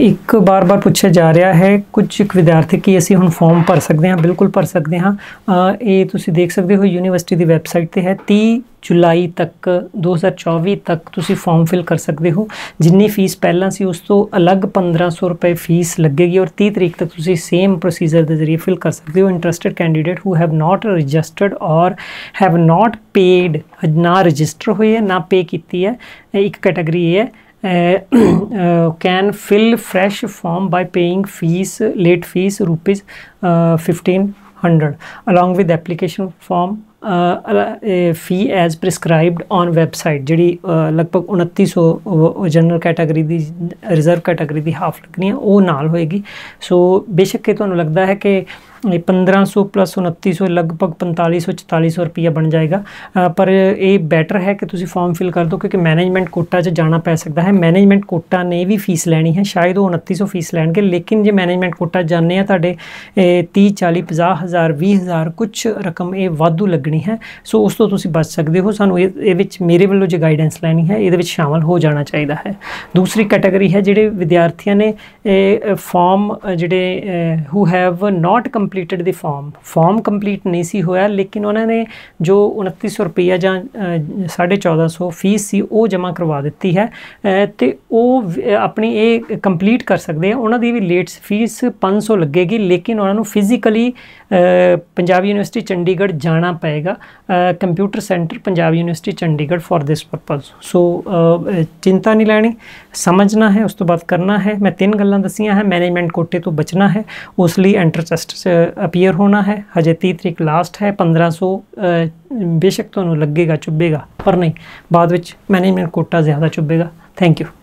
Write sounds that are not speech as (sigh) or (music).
ਇੱਕ ਬਾਰ-ਬਾਰ ਪੁੱਛਿਆ ਜਾ ਰਿਹਾ ਹੈ ਕੁਝ ਇੱਕ ਵਿਦਿਆਰਥੀ ਕਿ ਅਸੀਂ ਹੁਣ ਫਾਰਮ ਭਰ ਸਕਦੇ ਹਾਂ ਬਿਲਕੁਲ ਭਰ ਸਕਦੇ ਹਾਂ ਇਹ ਤੁਸੀਂ ਦੇਖ ਸਕਦੇ ਹੋ ਯੂਨੀਵਰਸਿਟੀ ਦੀ ਵੈਬਸਾਈਟ ਤੇ ਹੈ 30 ਜੁਲਾਈ ਤੱਕ 2024 ਤੱਕ ਤੁਸੀਂ ਫਾਰਮ ਫਿਲ ਕਰ ਸਕਦੇ ਹੋ ਜਿੰਨੀ ਫੀਸ ਪਹਿਲਾਂ ਸੀ ਉਸ ਤੋਂ ਅਲੱਗ 1500 ਰੁਪਏ ਫੀਸ ਲੱਗੇਗੀ ਔਰ 30 ਤਰੀਕ ਤੱਕ ਤੁਸੀਂ ਸੇਮ ਪ੍ਰੋਸੀਜਰ ਦੇ ਜ਼ਰੀਏ ਫਿਲ ਕਰ ਸਕਦੇ ਹੋ interested candidate who have not registered or have not paid ਨਾ ਰਜਿਸਟਰ ਹੋਏ ਨਾ ਪੇ ਕੀਤੀ ਹੈ ਇੱਕ ਕੈਟਾਗਰੀ ਇਹ ਹੈ Uh, (clears throat) uh, can fill fresh form by paying fees, late fees, rupees 1500 uh, along with application form fee as prescribed on website ਜਿਹੜੀ ਲਗਭਗ 2900 ਜਨਰਲ ਕੈਟਾਗਰੀ ਦੀ ਰਿਜ਼ਰਵ ਕੈਟਾਗਰੀ ਦੀ ਹਾਫ ਲੱਗਣੀ ਹੈ ਉਹ ਨਾਲ ਹੋਏਗੀ ਸੋ ਬੇਸ਼ੱਕ ਇਹ ਤੁਹਾਨੂੰ ਲੱਗਦਾ ਹੈ ਕਿ ਇਹ 1500 ਪਲੱਸ 2900 ਲਗਭਗ 4500 4400 ਰੁਪਿਆ ਬਣ ਜਾਏਗਾ ਪਰ ਇਹ ਬੈਟਰ ਹੈ ਕਿ ਤੁਸੀਂ ਫਾਰਮ ਫਿਲ ਕਰ ਦਿਓ ਕਿਉਂਕਿ ਮੈਨੇਜਮੈਂਟ ਕੋਟਾ 'ਚ ਜਾਣਾ ਪੈ ਸਕਦਾ ਹੈ ਮੈਨੇਜਮੈਂਟ ਕੋਟਾ ਨੇ ਵੀ ਫੀਸ ਲੈਣੀ ਹੈ ਸ਼ਾਇਦ ਉਹ 2900 ਫੀਸ ਲੈਣਗੇ ਲੇਕਿਨ ਜੇ ਮੈਨੇਜਮੈਂਟ ਕੋਟਾ ਜਾਣੇ ਆ ਤੁਹਾਡੇ 30 40 50000 20000 ਕੁਝ ਰਕਮ ਇਹ ਵਾਧੂ ਲੱਗਣੀ ਹੈ ਸੋ ਉਸ ਤੋਂ ਤੁਸੀਂ ਬਚ ਸਕਦੇ ਹੋ ਸਾਨੂੰ ਇਹ ਵਿੱਚ ਮੇਰੇ ਵੱਲੋਂ ਜੇ ਗਾਈਡੈਂਸ ਲੈਣੀ ਹੈ ਇਹਦੇ ਵਿੱਚ ਸ਼ਾਮਲ ਹੋ ਜਾਣਾ ਚਾਹੀਦਾ ਹੈ ਦੂਸਰੀ ਕੈਟਾਗਰੀ ਹੈ ਜਿਹੜੇ ਵਿਦਿਆਰਥੀਆਂ ਨੇ ਫਾਰਮ ਜਿਹੜੇ who have not completed the form form complete ਨਹੀਂ ਸੀ ਹੋਇਆ ਲੇਕਿਨ ਉਹਨਾਂ ਨੇ ਜੋ 2900 ਰੁਪਇਆ ਜਾਂ 1450 ਫੀਸ ਸੀ ਉਹ ਜਮ੍ਹਾਂ ਕਰਵਾ ਦਿੱਤੀ ਹੈ ਤੇ ਉਹ ਆਪਣੀ ਇਹ ਕੰਪਲੀਟ ਕਰ ਸਕਦੇ ਆ ਉਹਨਾਂ ਦੀ ਵੀ ਲੇਟ ਫੀਸ 500 ਲੱਗੇਗੀ ਲੇਕਿਨ ਉਹਨਾਂ ਨੂੰ ਫਿਜ਼ੀਕਲੀ ਪੰਜਾਬ ਯੂਨੀਵਰਸਿਟੀ ਚੰਡੀਗੜ੍ਹ ਜਾਣਾ ਪਏਗਾ computer centre Punjab university Chandigarh for this purpose so ਚਿੰਤਾ ਨਹੀਂ ਲੈਣੀ ਸਮਝਣਾ ਹੈ ਉਸ ਤੋਂ ਬਾਅਦ ਕਰਨਾ ਹੈ ਮੈਂ ਤਿੰਨ ਗੱਲਾਂ ਦਸੀਆਂ ਹੈ ਮੈਨੇਜਮੈਂਟ ਕੋਟੇ ਤੋਂ ਬਚਣਾ ਹੈ ਉਸ ਲਈ ਐਂਟਰ ਟੈਸਟ ਅਪੀਅਰ ਹੋਣਾ ਹੈ ਹਜੇ 30 ਤਰੀਕ ਲਾਸਟ ਹੈ 1500 ਬੇਸ਼ੱਕ ਤੁਹਾਨੂੰ ਲੱਗੇਗਾ ਚੁੱਬੇਗਾ ਪਰ ਨਹੀਂ ਬਾਅਦ ਵਿੱਚ ਮੈਨੇਜਮੈਂਟ ਕੋਟਾ ਜ਼ਿਆਦਾ ਚੁੱਬੇਗਾ ਥੈਂਕ ਯੂ